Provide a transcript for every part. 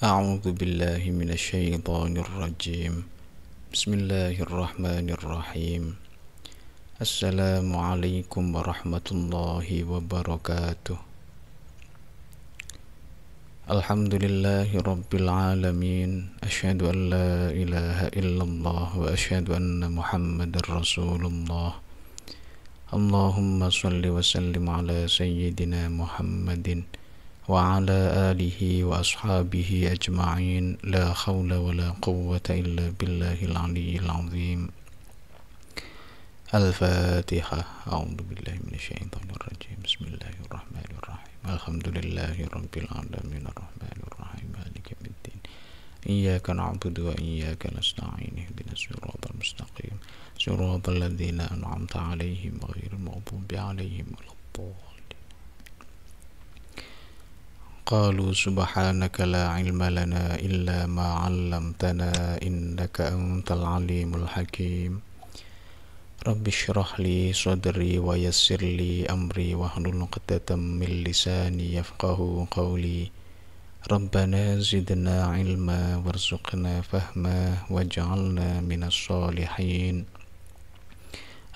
أعوذ بالله من الشيطان الرجيم بسم الله الرحمن الرحيم السلام عليكم ورحمة الله وبركاته الحمد لله رب العالمين أشهد أن لا إله إلا الله وأشهد أن محمد رسول الله اللهم صل وسلم على سيدنا محمد وعلى آله وأصحابه أجمعين لا حول ولا قوة إلا بالله العلي العظيم الفاتحة أعوذ بالله من الشيطان الرجيم بسم الله الرحمن الرحيم الحمد لله رب العالمين الرحمن الرحيم مالك يوم الدين إياك نعبد وإياك نستعين اهدنا الصراط المستقيم صراط الذين أنعمت عليهم غير المغضوب عليهم ولا الضالين قالوا سبحانك لا علم لنا إلا ما علمتنا إنك أنت العليم الحكيم رب اشرح لي صدري ويسر لي أمري واحلل نقطة من لساني يفقه قولي ربنا زدنا علما وارزقنا فهما واجعلنا من الصالحين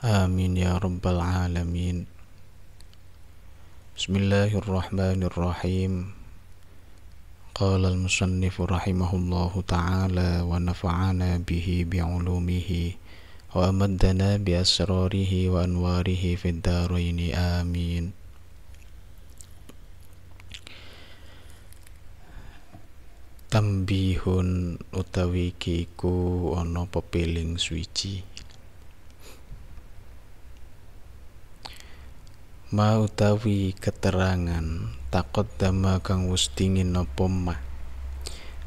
آمين يا رب العالمين بسم الله الرحمن الرحيم قال المصنف رحمه الله تعالى ونفعنا به بعلومه وأمدنا بأسراره وأنواره في الدارين آمين تنبيه أتويكيكو kiku ana سويتي ma utawi keterangan takut dama kang wus dingin nopo ma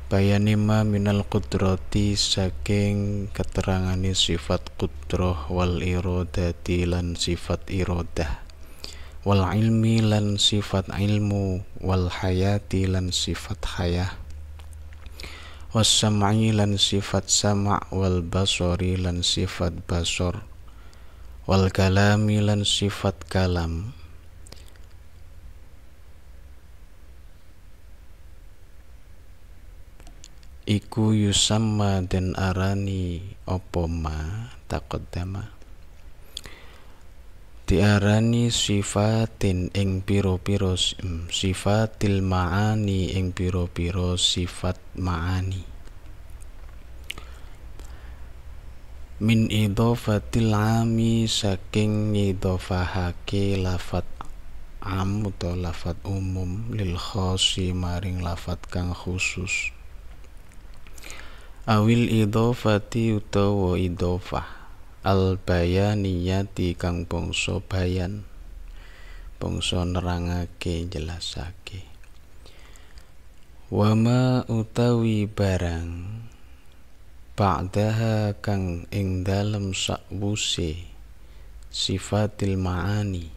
bayani ma minal kudroti saking keteranganis sifat kudroh wal iradati lan sifat iroda. wal ilmi lan sifat ilmu wal hayati lan sifat hayah was lan sifat sama' wal basori lan sifat basor wal kalami lan sifat kalam iku yusama den arani opo ma takodama diarani sifatin ing piro-piro sifatil maani ing piro-piro sifat maani min idofatil ami saking idofahake lafat am atau lafat umum lil khosi maring lafat kang khusus awil idofati utawa idofah al bayaniyati kang bangsa bayan bangsa nerangake jelasake wama utawi barang ba'daha kang ing dalem sakwuse sifatil ma'ani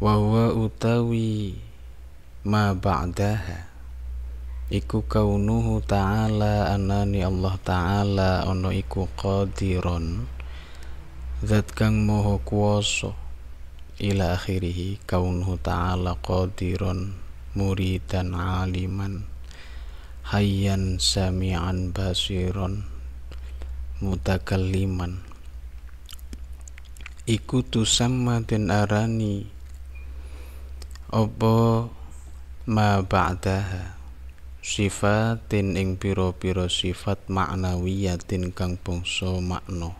wa utawi ma ba'daha iku kaunuhu ta'ala anani Allah ta'ala ono iku qadiron zat kang moho kuoso ila akhirihi kaunuhu ta'ala qadiron muridan aliman hayyan sami'an basiron mutakalliman iku tusamma den arani opo ma ba'daha sifatin ing pira-pira sifat maknawiyatin kang bangsa makna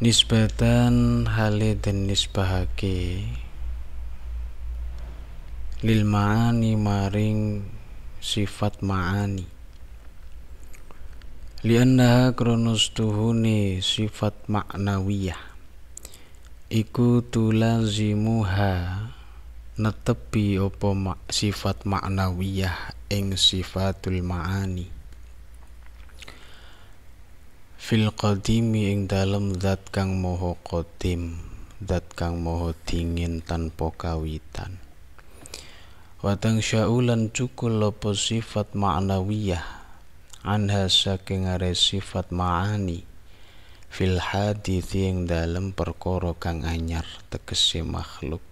nisbatan hale den nisbahake lil maani maring sifat maani lianna kronos tuhune sifat maknawiyah iku tulazimuha netepi opo ma sifat maknawiyah ing sifatul maani fil qadimi ing dalem zat kang moho qadim zat kang moho dingin tanpa kawitan watang syaulan cukul opo sifat maknawiyah anha saking are sifat maani fil hadithi ing dalem perkoro kang anyar tekesi makhluk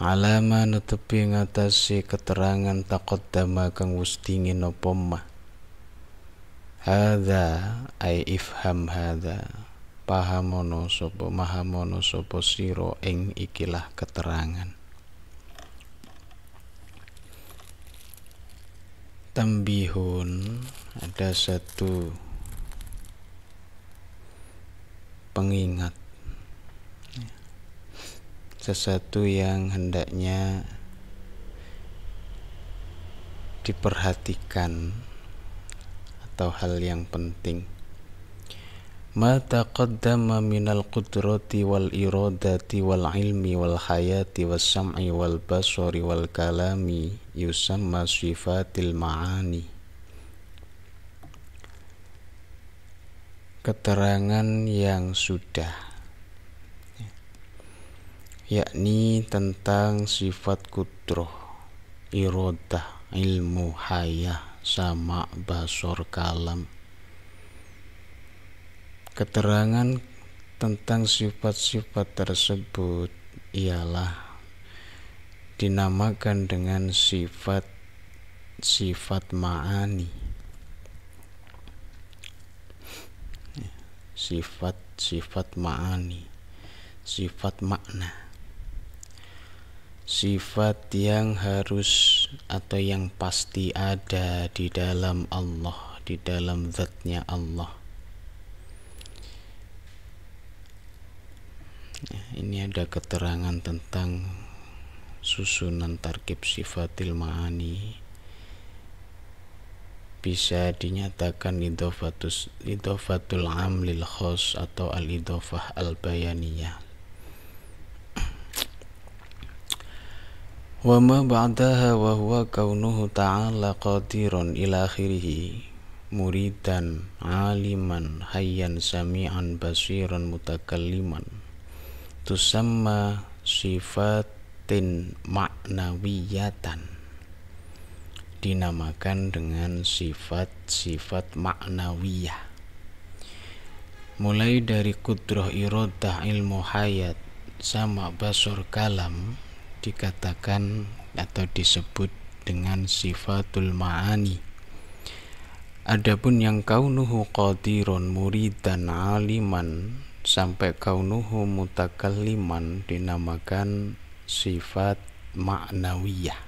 alama netepi ngatasi keterangan takut dama kang wis no poma hada ai ifham hada pahamono sopo mahamono sopo siro eng ikilah keterangan tambihun ada satu pengingat sesuatu yang hendaknya diperhatikan atau hal yang penting ma taqaddama minal qudrati wal iradati wal ilmi wal hayati was sam'i wal basari wal kalami yusamma sifatil ma'ani keterangan yang sudah yakni tentang sifat kudroh irodah ilmu haya, sama basor kalam keterangan tentang sifat-sifat tersebut ialah dinamakan dengan sifat sifat ma'ani sifat-sifat ya, ma'ani sifat makna sifat yang harus atau yang pasti ada di dalam Allah, di dalam zatnya Allah. Nah, ini ada keterangan tentang susunan tarkib sifat ma'ani bisa dinyatakan idofatus idofatul amlil khos atau al idofah al bayaniyah wa ma ba'daha wa huwa kaunuhu ta'ala qadirun ila akhirih muridan aliman hayyan sami'an basiran mutakalliman tusamma sifatin ma'nawiyatan dinamakan dengan sifat-sifat maknawiyah mulai dari kudroh irodah ilmu hayat sama basur kalam dikatakan atau disebut dengan sifatul ma'ani Adapun yang kau kaunuhu qadirun muridan aliman sampai kau kaunuhu mutakalliman dinamakan sifat maknawiyah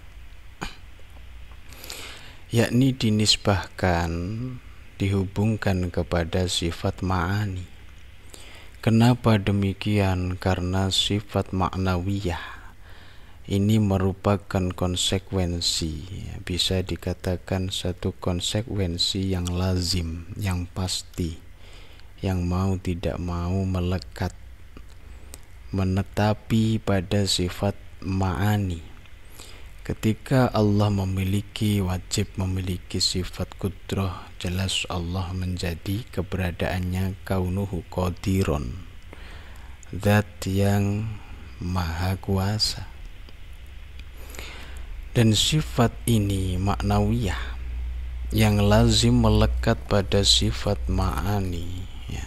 yakni dinisbahkan dihubungkan kepada sifat ma'ani kenapa demikian karena sifat maknawiyah ini merupakan konsekuensi bisa dikatakan satu konsekuensi yang lazim yang pasti yang mau tidak mau melekat menetapi pada sifat ma'ani ketika Allah memiliki wajib memiliki sifat kudroh, jelas Allah menjadi keberadaannya kaunuhu qadiron zat yang maha kuasa dan sifat ini maknawiyah yang lazim melekat pada sifat ma'ani ya.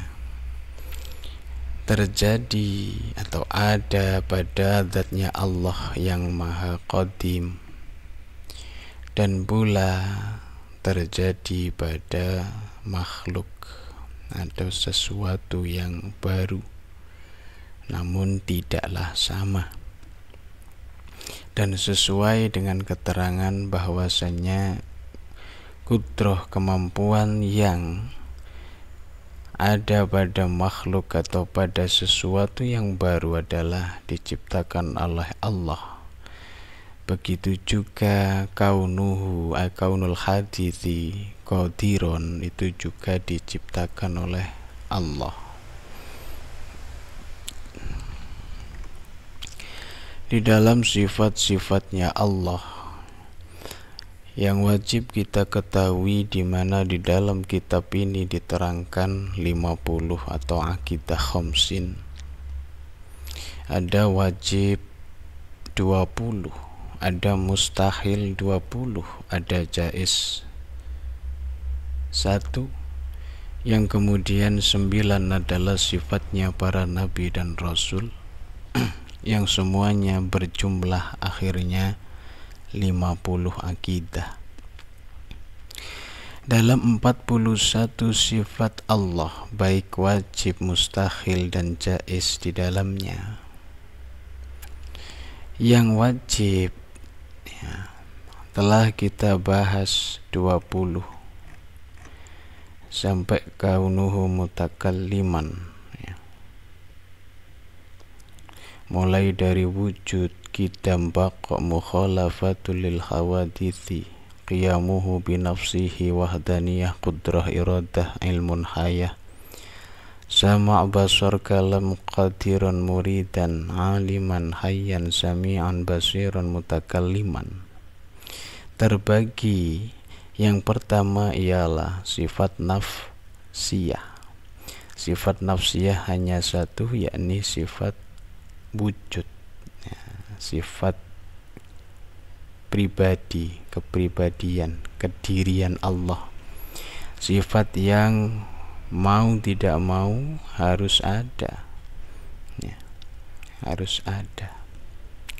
terjadi atau ada pada zatnya Allah yang maha qadim dan pula terjadi pada makhluk atau sesuatu yang baru namun tidaklah sama dan sesuai dengan keterangan bahwasanya kudroh kemampuan yang ada pada makhluk atau pada sesuatu yang baru adalah diciptakan oleh Allah. Begitu juga kaunuhu eh, kaunul hadithi kodiron itu juga diciptakan oleh Allah. di dalam sifat-sifatnya Allah yang wajib kita ketahui di mana di dalam kitab ini diterangkan 50 atau akidah khomsin ada wajib 20 ada mustahil 20 ada jais satu yang kemudian sembilan adalah sifatnya para nabi dan rasul yang semuanya berjumlah akhirnya 50 akidah. Dalam 41 sifat Allah baik wajib, mustahil dan jais di dalamnya. Yang wajib ya, telah kita bahas 20 sampai kaunuhu mutakalliman mulai dari wujud kidam baqa mukhalafatul lil hawadithi qiyamuhu binafsihi wahdaniyah qudrah iradah ilmun hayah Sama basar kalam qadirun muridan aliman hayyan sami'an basirun mutakalliman Terbagi yang pertama ialah sifat nafsiyah Sifat nafsiyah hanya satu yakni sifat wujud ya, sifat pribadi kepribadian kedirian Allah sifat yang mau tidak mau harus ada ya, harus ada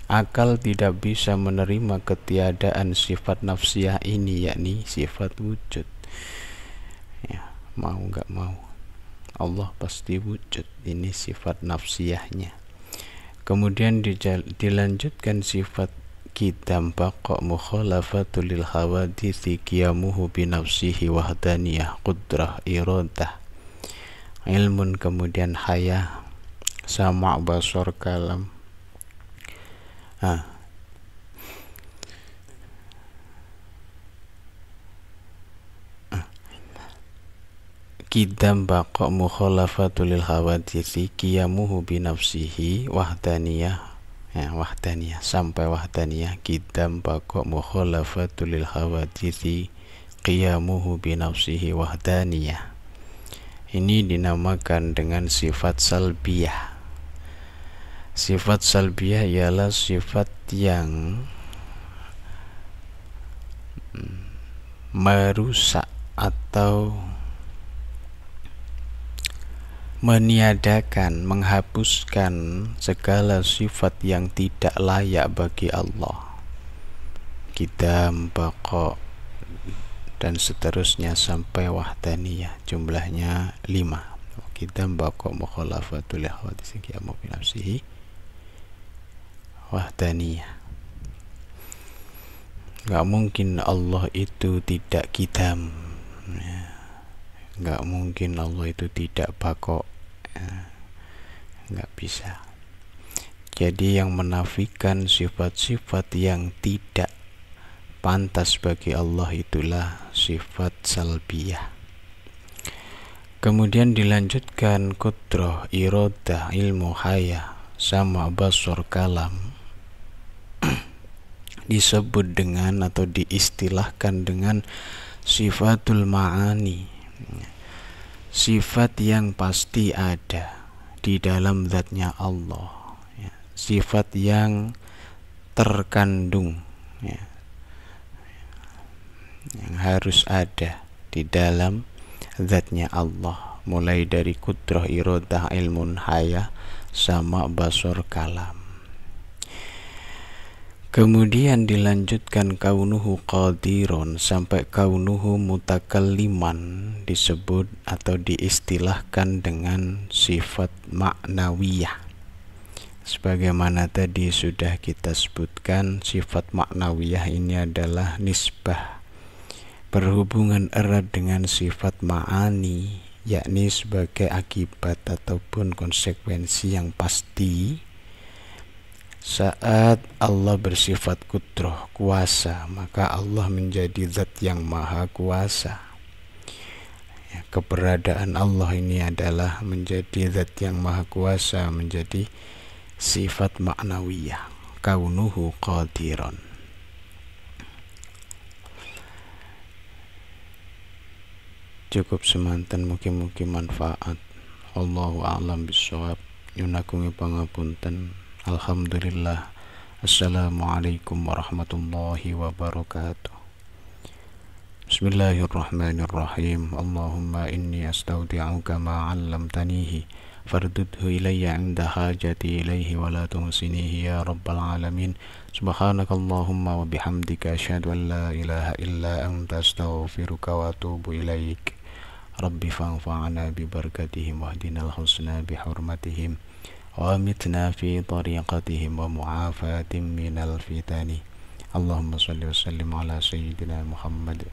akal tidak bisa menerima ketiadaan sifat nafsiyah ini yakni sifat wujud ya, mau nggak mau Allah pasti wujud ini sifat nafsiyahnya kemudian dilanjutkan sifat kidam baqa mukhalafatu di hawadithi qiyamuhu binafsihi wahdaniyah qudrah ironta ilmun kemudian haya sama basor kalam ah kidam baqa mukhalafatu lil hawadisi qiyamuhu bi nafsihi wahdaniyah ya wahdaniyah sampai wahdaniyah kidam baqa mukhalafatu lil hawadisi qiyamuhu bi nafsihi wahdaniyah ini dinamakan dengan sifat salbiyah sifat salbiyah ialah sifat yang mm, merusak atau meniadakan, menghapuskan segala sifat yang tidak layak bagi Allah. Kita bakok, dan seterusnya sampai wahdaniyah. Jumlahnya lima. Kita bakok, mukhalafatul ikhwati sikiyamu binafsihi. Wahdaniyah. Gak mungkin Allah itu tidak kita. Ya nggak mungkin Allah itu tidak bakok ya, nggak bisa jadi yang menafikan sifat-sifat yang tidak pantas bagi Allah itulah sifat salbiyah kemudian dilanjutkan kudroh irodah ilmu haya sama basur kalam disebut dengan atau diistilahkan dengan sifatul ma'ani sifat yang pasti ada di dalam zatnya Allah ya. sifat yang terkandung ya. yang harus ada di dalam zatnya Allah mulai dari kudroh irodah ilmun haya sama basur kalam Kemudian dilanjutkan kaunuhu qadiron sampai kaunuhu mutakalliman disebut atau diistilahkan dengan sifat maknawiyah. Sebagaimana tadi sudah kita sebutkan sifat maknawiyah ini adalah nisbah berhubungan erat dengan sifat ma'ani yakni sebagai akibat ataupun konsekuensi yang pasti saat Allah bersifat kudroh kuasa, maka Allah menjadi zat yang maha kuasa. Ya, keberadaan Allah ini adalah menjadi zat yang maha kuasa, menjadi sifat maknawiyah. Kaunuhu qadiran Cukup semantan mungkin-mungkin manfaat. Allahu a'lam bishawab. Yunakungi pangapunten. Alhamdulillah Assalamualaikum warahmatullahi wabarakatuh Bismillahirrahmanirrahim Allahumma inni astaudi'uka ma 'allamtanihi fardudhu ilayya 'inda hajati ilayhi wa la tuhsinihi ya rabbal alamin subhanakallahumma wa bihamdika asyhadu an ilaha illa anta astaghfiruka wa atubu ilaik rabbi fa'ana bi barakatihim wahdinal husna bi hurmatihim ومتنا في طريقتهم ومعافاة من الفتن اللهم صل وسلم على سيدنا محمد